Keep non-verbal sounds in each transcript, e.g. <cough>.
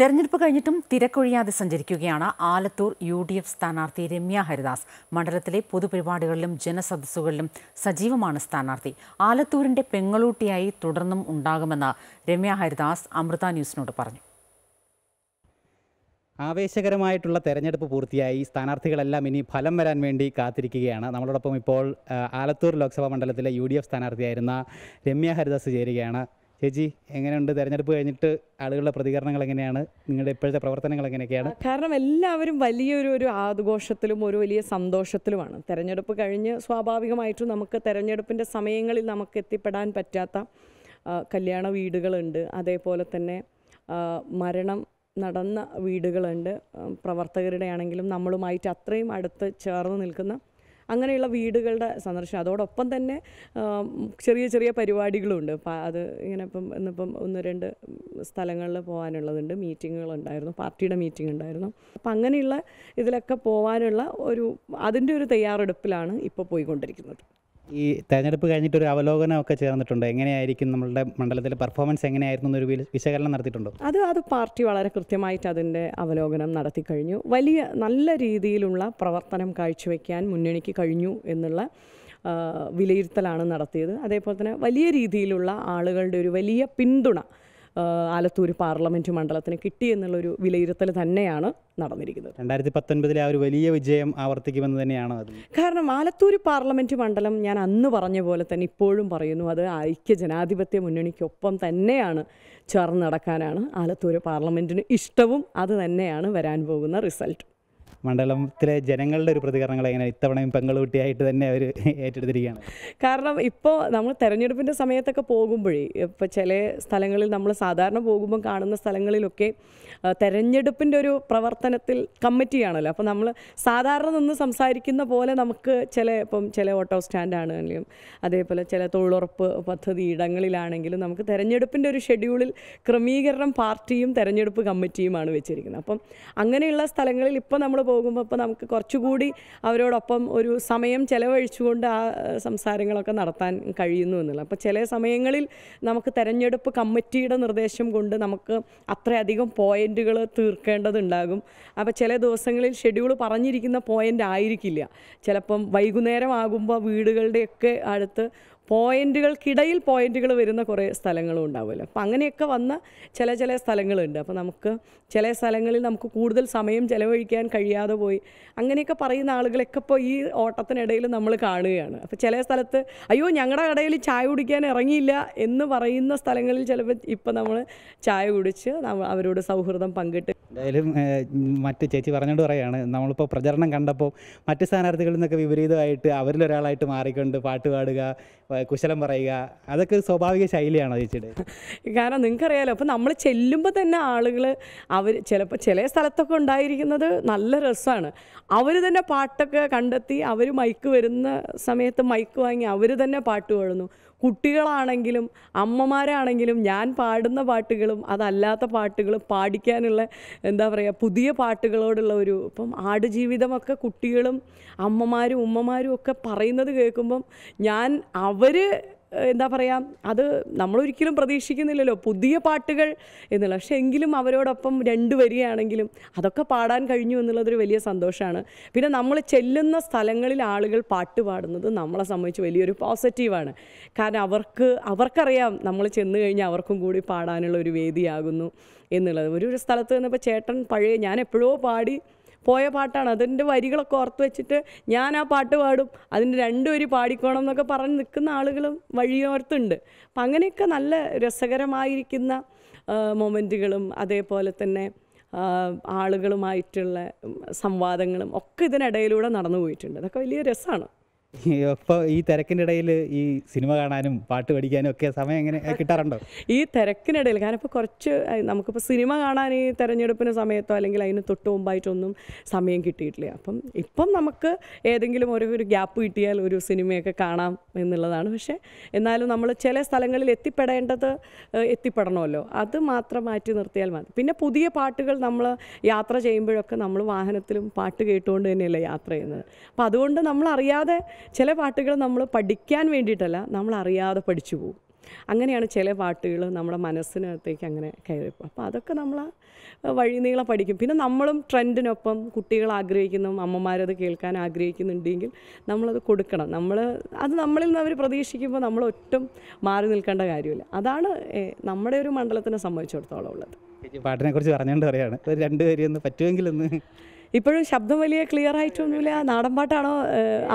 തെരഞ്ഞെടുപ്പ് കഴിഞ്ഞിട്ടും തിരക്കൊഴിയാതെ സഞ്ചരിക്കുകയാണ് ആലത്തൂർ യു ഡി എഫ് സ്ഥാനാർത്ഥി രമ്യ ഹരിദാസ് മണ്ഡലത്തിലെ പൊതുപരിപാടികളിലും ജനസദസ്സുകളിലും സജീവമാണ് സ്ഥാനാർത്ഥി ആലത്തൂരിന്റെ പെങ്ങളൂട്ടിയായി തുടർന്നും ഉണ്ടാകുമെന്ന് രമ്യ ഹരിദാസ് അമൃത ന്യൂസിനോട് പറഞ്ഞു ആവേശകരമായിട്ടുള്ള തെരഞ്ഞെടുപ്പ് പൂർത്തിയായി സ്ഥാനാർത്ഥികളെല്ലാം ഇനി ഫലം വരാൻ വേണ്ടി കാത്തിരിക്കുകയാണ് നമ്മളോടൊപ്പം ഇപ്പോൾ ആലത്തൂർ ലോക്സഭാ മണ്ഡലത്തിലെ യു ഡി എഫ് സ്ഥാനാർത്ഥിയായിരുന്ന രമ്യ ഹരിദാസ് ചേരുകയാണ് ചേച്ചി എങ്ങനെയുണ്ട് തെരഞ്ഞെടുപ്പ് കഴിഞ്ഞിട്ട് ആളുകളുടെ പ്രതികരണങ്ങൾ എങ്ങനെയാണ് നിങ്ങളുടെ ഇപ്പോഴത്തെ പ്രവർത്തനങ്ങൾ എങ്ങനെയൊക്കെയാണ് കാരണം എല്ലാവരും വലിയൊരു ഒരു ആഘോഷത്തിലും ഒരു വലിയ സന്തോഷത്തിലുമാണ് തെരഞ്ഞെടുപ്പ് കഴിഞ്ഞ് സ്വാഭാവികമായിട്ടും നമുക്ക് തെരഞ്ഞെടുപ്പിൻ്റെ സമയങ്ങളിൽ നമുക്ക് എത്തിപ്പെടാൻ പറ്റാത്ത കല്യാണ വീടുകളുണ്ട് അതേപോലെ തന്നെ മരണം നടന്ന വീടുകളുണ്ട് പ്രവർത്തകരുടെ ആണെങ്കിലും നമ്മളുമായിട്ട് അത്രയും അടുത്ത് ചേർന്ന് നിൽക്കുന്ന അങ്ങനെയുള്ള വീടുകളുടെ സന്ദർശനം അതോടൊപ്പം തന്നെ ചെറിയ ചെറിയ പരിപാടികളുണ്ട് അത് ഇങ്ങനെ ഇപ്പം ഇന്നിപ്പം ഒന്ന് രണ്ട് സ്ഥലങ്ങളിൽ പോകാനുള്ളതുണ്ട് മീറ്റിങ്ങുകളുണ്ടായിരുന്നു പാർട്ടിയുടെ മീറ്റിംഗ് ഉണ്ടായിരുന്നു അപ്പം അങ്ങനെയുള്ള ഇതിലൊക്കെ പോകാനുള്ള ഒരു അതിൻ്റെ ഒരു തയ്യാറെടുപ്പിലാണ് ഇപ്പോൾ പോയിക്കൊണ്ടിരിക്കുന്നത് ഈ തെരഞ്ഞെടുപ്പ് കഴിഞ്ഞിട്ട് ഒരു അവലോകനമൊക്കെ ചേർന്നിട്ടുണ്ട് എങ്ങനെയായിരിക്കും നമ്മളുടെ മണ്ഡലത്തിലെ പെർഫോമൻസ് എങ്ങനെയായിരുന്നു എന്നൊരു വിശകലനം നടത്തിയിട്ടുണ്ടോ അത് അത് പാർട്ടി വളരെ കൃത്യമായിട്ട് അതിൻ്റെ അവലോകനം നടത്തി കഴിഞ്ഞു വലിയ നല്ല രീതിയിലുള്ള പ്രവർത്തനം കാഴ്ചവെക്കാൻ മുന്നണിക്ക് കഴിഞ്ഞു എന്നുള്ള വിലയിരുത്തലാണ് നടത്തിയത് അതേപോലെ തന്നെ വലിയ രീതിയിലുള്ള ആളുകളുടെ ഒരു വലിയ പിന്തുണ ആലത്തൂർ പാർലമെൻറ്റ് മണ്ഡലത്തിന് കിട്ടി എന്നുള്ളൊരു വിലയിരുത്തൽ തന്നെയാണ് നടന്നിരിക്കുന്നത് രണ്ടായിരത്തി പത്തൊൻപതിലെ ആ ഒരു വലിയ വിജയം ആവർത്തിക്കുമെന്ന് തന്നെയാണ് കാരണം ആലത്തൂർ പാർലമെൻറ്റ് മണ്ഡലം ഞാൻ അന്ന് പറഞ്ഞ പോലെ തന്നെ ഇപ്പോഴും പറയുന്നു അത് ഐക്യ ജനാധിപത്യ മുന്നണിക്കൊപ്പം തന്നെയാണ് ചേർന്ന് നടക്കാനാണ് ആലത്തൂർ പാർലമെൻറ്റിന് ഇഷ്ടവും അത് തന്നെയാണ് വരാൻ പോകുന്ന റിസൾട്ട് മണ്ഡലത്തിലെ ജനങ്ങളുടെ ഒരു പ്രതികരണങ്ങൾ എങ്ങനെ ഇത്തവണയും പെങ്ങളുകുട്ടിയായിട്ട് തന്നെ അവർ <laughs> ഏറ്റെടുത്തിരിക്കുകയാണ് കാരണം ഇപ്പോൾ നമ്മൾ തെരഞ്ഞെടുപ്പിൻ്റെ സമയത്തൊക്കെ പോകുമ്പോഴേ ഇപ്പോൾ ചില സ്ഥലങ്ങളിൽ നമ്മൾ സാധാരണ പോകുമ്പോൾ കാണുന്ന സ്ഥലങ്ങളിലൊക്കെ തെരഞ്ഞെടുപ്പിൻ്റെ ഒരു പ്രവർത്തനത്തിൽ കമ്മിറ്റിയാണല്ലോ അപ്പോൾ നമ്മൾ സാധാരണ നിന്ന് സംസാരിക്കുന്ന പോലെ നമുക്ക് ചില ഇപ്പം ചില ഓട്ടോ സ്റ്റാൻഡാണെങ്കിലും അതേപോലെ ചില തൊഴിലുറപ്പ് പദ്ധതി ഇടങ്ങളിലാണെങ്കിലും നമുക്ക് തെരഞ്ഞെടുപ്പിൻ്റെ ഒരു ഷെഡ്യൂളിൽ ക്രമീകരണം പാർട്ടിയും തെരഞ്ഞെടുപ്പ് കമ്മിറ്റിയുമാണ് വെച്ചിരിക്കുന്നത് അപ്പം അങ്ങനെയുള്ള സ്ഥലങ്ങളിൽ ഇപ്പോൾ നമ്മൾ പോകുമ്പോൾ അപ്പോൾ നമുക്ക് കുറച്ചുകൂടി അവരോടൊപ്പം ഒരു സമയം ചിലവഴിച്ചുകൊണ്ട് ആ സംസാരങ്ങളൊക്കെ നടത്താൻ കഴിയുന്നു എന്നുള്ളത് അപ്പോൾ ചില സമയങ്ങളിൽ നമുക്ക് തെരഞ്ഞെടുപ്പ് കമ്മിറ്റിയുടെ നിർദ്ദേശം കൊണ്ട് നമുക്ക് അത്രയധികം പോയിന്റുകൾ തീർക്കേണ്ടതുണ്ടാകും അപ്പോൾ ചില ദിവസങ്ങളിൽ ഷെഡ്യൂൾ പറഞ്ഞിരിക്കുന്ന പോയിന്റ് ആയിരിക്കില്ല ചിലപ്പം വൈകുന്നേരം ആകുമ്പോൾ വീടുകളുടെയൊക്കെ അടുത്ത് പോയിൻറ്റുകൾക്കിടയിൽ പോയിൻറ്റുകൾ വരുന്ന കുറേ സ്ഥലങ്ങളും ഉണ്ടാവുമല്ലോ അപ്പോൾ അങ്ങനെയൊക്കെ വന്ന ചില ചില സ്ഥലങ്ങളുണ്ട് അപ്പോൾ നമുക്ക് ചില സ്ഥലങ്ങളിൽ നമുക്ക് കൂടുതൽ സമയം ചിലവഴിക്കാൻ കഴിയാതെ പോയി അങ്ങനെയൊക്കെ പറയുന്ന ആളുകളൊക്കെ ഇപ്പോൾ ഈ ഓട്ടത്തിനിടയിൽ നമ്മൾ കാണുകയാണ് അപ്പോൾ ചില സ്ഥലത്ത് അയ്യോ ഞങ്ങളുടെ കടയിൽ ചായ കുടിക്കാൻ ഇറങ്ങിയില്ല എന്ന് പറയുന്ന സ്ഥലങ്ങളിൽ ചിലപ്പോൾ ഇപ്പോൾ നമ്മൾ ചായ കുടിച്ച് അവരോട് സൗഹൃദം പങ്കിട്ട് എന്തായാലും മറ്റ് ചേച്ചി പറഞ്ഞുകൊണ്ട് പറയുകയാണ് നമ്മളിപ്പോൾ പ്രചരണം കണ്ടപ്പോൾ മറ്റ് സ്ഥാനാർത്ഥികളിൽ നിന്നൊക്കെ വിപരീതമായിട്ട് അവരിലൊരാളായിട്ട് മാറിക്കൊണ്ട് പാട്ട് പാടുക കുശലം പറയുക അതൊക്കെ ഒരു സ്വാഭാവിക ശൈലിയാണോ ചേച്ചിയുടെ കാരണം നിങ്ങൾക്കറിയാലോ അപ്പോൾ നമ്മൾ ചെല്ലുമ്പോൾ തന്നെ ആളുകൾ അവർ ചിലപ്പോൾ ചില സ്ഥലത്തൊക്കെ ഉണ്ടായിരിക്കുന്നത് നല്ല രസമാണ് അവർ തന്നെ പാട്ടൊക്കെ കണ്ടെത്തി അവർ മൈക്ക് വരുന്ന സമയത്ത് മൈക്ക് വാങ്ങി അവർ തന്നെ പാട്ട് പാടുന്നു കുട്ടികളാണെങ്കിലും അമ്മമാരാണെങ്കിലും ഞാൻ പാടുന്ന പാട്ടുകളും അതല്ലാത്ത പാട്ടുകളും പാടിക്കാനുള്ള എന്താ പറയുക പുതിയ പാട്ടുകളോടുള്ള ഒരു ഇപ്പം ആടുജീവിതമൊക്കെ കുട്ടികളും അമ്മമാരും ഉമ്മമാരും ഒക്കെ പറയുന്നത് കേൾക്കുമ്പം ഞാൻ അവർ എന്താ പറയുക അത് നമ്മളൊരിക്കലും പ്രതീക്ഷിക്കുന്നില്ലല്ലോ പുതിയ പാട്ടുകൾ എന്നുള്ള പക്ഷെ എങ്കിലും അവരോടൊപ്പം രണ്ട് വരികയാണെങ്കിലും അതൊക്കെ പാടാൻ കഴിഞ്ഞു എന്നുള്ളതൊരു വലിയ സന്തോഷമാണ് പിന്നെ നമ്മൾ ചെല്ലുന്ന സ്ഥലങ്ങളിൽ ആളുകൾ പാട്ട് പാടുന്നത് നമ്മളെ സംബന്ധിച്ച് വലിയൊരു പോസിറ്റീവാണ് കാരണം അവർക്ക് അവർക്കറിയാം നമ്മൾ ചെന്ന് കഴിഞ്ഞാൽ അവർക്കും കൂടി പാടാനുള്ള ഒരു വേദിയാകുന്നു എന്നുള്ളത് ഒരു ഒരു സ്ഥലത്ത് നിന്നിപ്പോൾ ചേട്ടൻ പഴയ ഞാൻ എപ്പോഴോ പാടി പോയ പാട്ടാണ് അതിൻ്റെ വരികളൊക്കെ ഓർത്ത് വെച്ചിട്ട് ഞാൻ ആ പാട്ട് പാടും അതിൻ്റെ വരി പാടിക്കോണം എന്നൊക്കെ പറഞ്ഞ് നിൽക്കുന്ന ആളുകളും വഴിയോർത്തുണ്ട് അപ്പം അങ്ങനെയൊക്കെ നല്ല രസകരമായിരിക്കുന്ന മൊമെൻറ്റുകളും അതേപോലെ തന്നെ ആളുകളുമായിട്ടുള്ള സംവാദങ്ങളും ഒക്കെ ഇതിനിടയിലൂടെ നടന്നു പോയിട്ടുണ്ട് അതൊക്കെ വലിയ രസമാണ് ഇപ്പോൾ ഈ തിരക്കിൻ്റെ ഇടയിൽ ഈ സിനിമ കാണാനും പാട്ട് പഠിക്കാനും ഒക്കെ സമയം എങ്ങനെ കിട്ടാറുണ്ടോ <laughs> ഈ തിരക്കിനിടയിൽ കാരണം ഇപ്പോൾ കുറച്ച് നമുക്കിപ്പോൾ സിനിമ കാണാൻ ഈ തിരഞ്ഞെടുപ്പിന് സമയത്തോ അല്ലെങ്കിൽ അതിന് തൊട്ട് മുമ്പായിട്ടൊന്നും സമയം കിട്ടിയിട്ടില്ല അപ്പം ഇപ്പം നമുക്ക് ഏതെങ്കിലും ഒരു ഒരു ഗ്യാപ്പ് കിട്ടിയാൽ ഒരു സിനിമയൊക്കെ കാണാം എന്നുള്ളതാണ് പക്ഷേ എന്നാലും നമ്മൾ ചില സ്ഥലങ്ങളിൽ എത്തിപ്പെടേണ്ടത് എത്തിപ്പെടണമല്ലോ അത് മാത്രം മാറ്റി നിർത്തിയാൽ മതി പിന്നെ പുതിയ പാട്ടുകൾ നമ്മൾ യാത്ര ചെയ്യുമ്പോഴൊക്കെ നമ്മൾ വാഹനത്തിലും പാട്ട് കേട്ടുകൊണ്ട് തന്നെയല്ലേ യാത്ര ചെയ്യുന്നത് അപ്പം അതുകൊണ്ട് നമ്മൾ അറിയാതെ ചില പാട്ടുകൾ നമ്മൾ പഠിക്കാൻ വേണ്ടിയിട്ടല്ല നമ്മൾ അറിയാതെ പഠിച്ചു പോകും അങ്ങനെയാണ് ചില പാട്ടുകൾ നമ്മുടെ മനസ്സിനകത്തേക്ക് അങ്ങനെ കയറി അപ്പോൾ അതൊക്കെ നമ്മൾ വഴി നീളം പഠിക്കും പിന്നെ നമ്മളും ട്രെൻഡിനൊപ്പം കുട്ടികൾ ആഗ്രഹിക്കുന്നു അമ്മമാരത് കേൾക്കാൻ ആഗ്രഹിക്കുന്നുണ്ടെങ്കിൽ നമ്മളത് കൊടുക്കണം നമ്മൾ അത് നമ്മളിൽ നിന്ന് അവർ പ്രതീക്ഷിക്കുമ്പോൾ നമ്മൾ ഒട്ടും മാറി നിൽക്കേണ്ട കാര്യമില്ല അതാണ് നമ്മുടെ ഒരു മണ്ഡലത്തിനെ സംബന്ധിച്ചിടത്തോളം ഉള്ളത് പാട്ടിനെ കുറിച്ച് പറഞ്ഞുകൊണ്ട് പറയാണ് രണ്ടുപേരെയൊന്ന് പറ്റുമെങ്കിലൊന്ന് ഇപ്പോഴും ശബ്ദം വലിയ ക്ലിയർ ആയിട്ടൊന്നുമില്ല നാടൻപാട്ടാണോ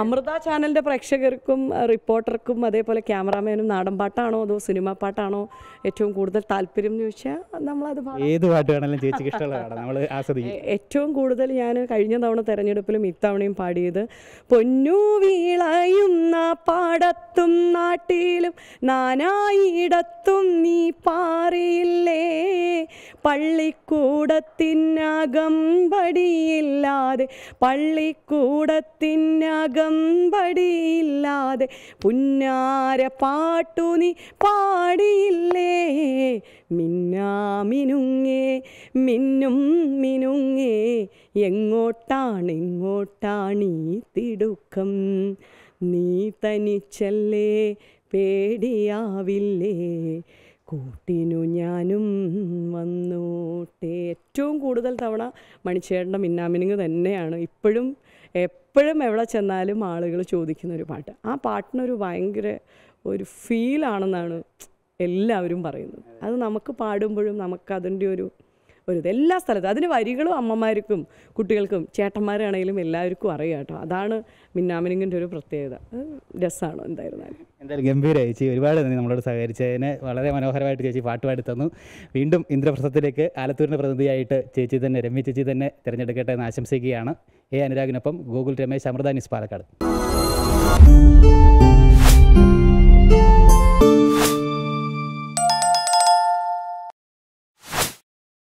അമൃത ചാനലിൻ്റെ പ്രേക്ഷകർക്കും റിപ്പോർട്ടർക്കും അതേപോലെ ക്യാമറാമാനും നാടൻപാട്ടാണോ അതോ സിനിമ പാട്ടാണോ ഏറ്റവും കൂടുതൽ താല്പര്യം എന്ന് ചോദിച്ചാൽ നമ്മളത് ഏത് പാട്ട് വേണമെങ്കിലും നമ്മൾ ഏറ്റവും കൂടുതൽ ഞാൻ കഴിഞ്ഞ തവണ തെരഞ്ഞെടുപ്പിലും ഇത്തവണയും പാടിയത് പൊന്നു വീളയുന്ന പാടത്തും നാട്ടിലും നാനായിടത്തും നീ പാറിയില്ലേ പള്ളിക്കൂടത്തിനകം പടിയില്ലാതെ പള്ളിക്കൂടത്തിനകം പടിയില്ലാതെ പുന്നാര പാട്ടു നീ പാടിയില്ലേ മിന്നാമിനുങ്ങേ മിന്നും മിനുങ്ങേ എങ്ങോട്ടാണ് ഇങ്ങോട്ടാണ് ഈ തിടുക്കം നീ തനിച്ചല്ലേ പേടിയാവില്ലേ കൂട്ടിനു ഞാനും വന്നോട്ടെ ഏറ്റവും കൂടുതൽ തവണ മണിച്ചേട്ടൻ്റെ മിന്നാമിനിങ് തന്നെയാണ് ഇപ്പോഴും എപ്പോഴും എവിടെ ചെന്നാലും ആളുകൾ ചോദിക്കുന്ന ഒരു പാട്ട് ആ പാട്ടിനൊരു ഭയങ്കര ഒരു ഫീലാണെന്നാണ് എല്ലാവരും പറയുന്നത് അത് നമുക്ക് പാടുമ്പോഴും നമുക്കതിൻ്റെ ഒരു വരും എല്ലാ സ്ഥലത്തും അതിന് വരികളും അമ്മമാർക്കും കുട്ടികൾക്കും ചേട്ടന്മാരാണെങ്കിലും എല്ലാവർക്കും അറിയാം കേട്ടോ അതാണ് മിന്നാമിനിങ്ങിൻ്റെ ഒരു പ്രത്യേകത രസമാണ് എന്തായിരുന്നാലും എന്തായാലും ഗംഭീര ചേച്ചി ഒരുപാട് നന്ദി നമ്മളോട് സഹകരിച്ചതിന് വളരെ മനോഹരമായിട്ട് ചേച്ചി പാട്ട് പാടി തന്നു വീണ്ടും ഇന്ദ്രപ്രസ്ഥത്തിലേക്ക് ആലത്തൂരിൻ്റെ പ്രതിനിധിയായിട്ട് ചേച്ചി തന്നെ രമ്യ ചേച്ചി തന്നെ തിരഞ്ഞെടുക്കട്ടെ എന്ന് ആശംസിക്കുകയാണ് എ അനുരാഗിനൊപ്പം ഗൂഗിൾ രമേശ് അമൃത ന്യൂസ് പാലക്കാട്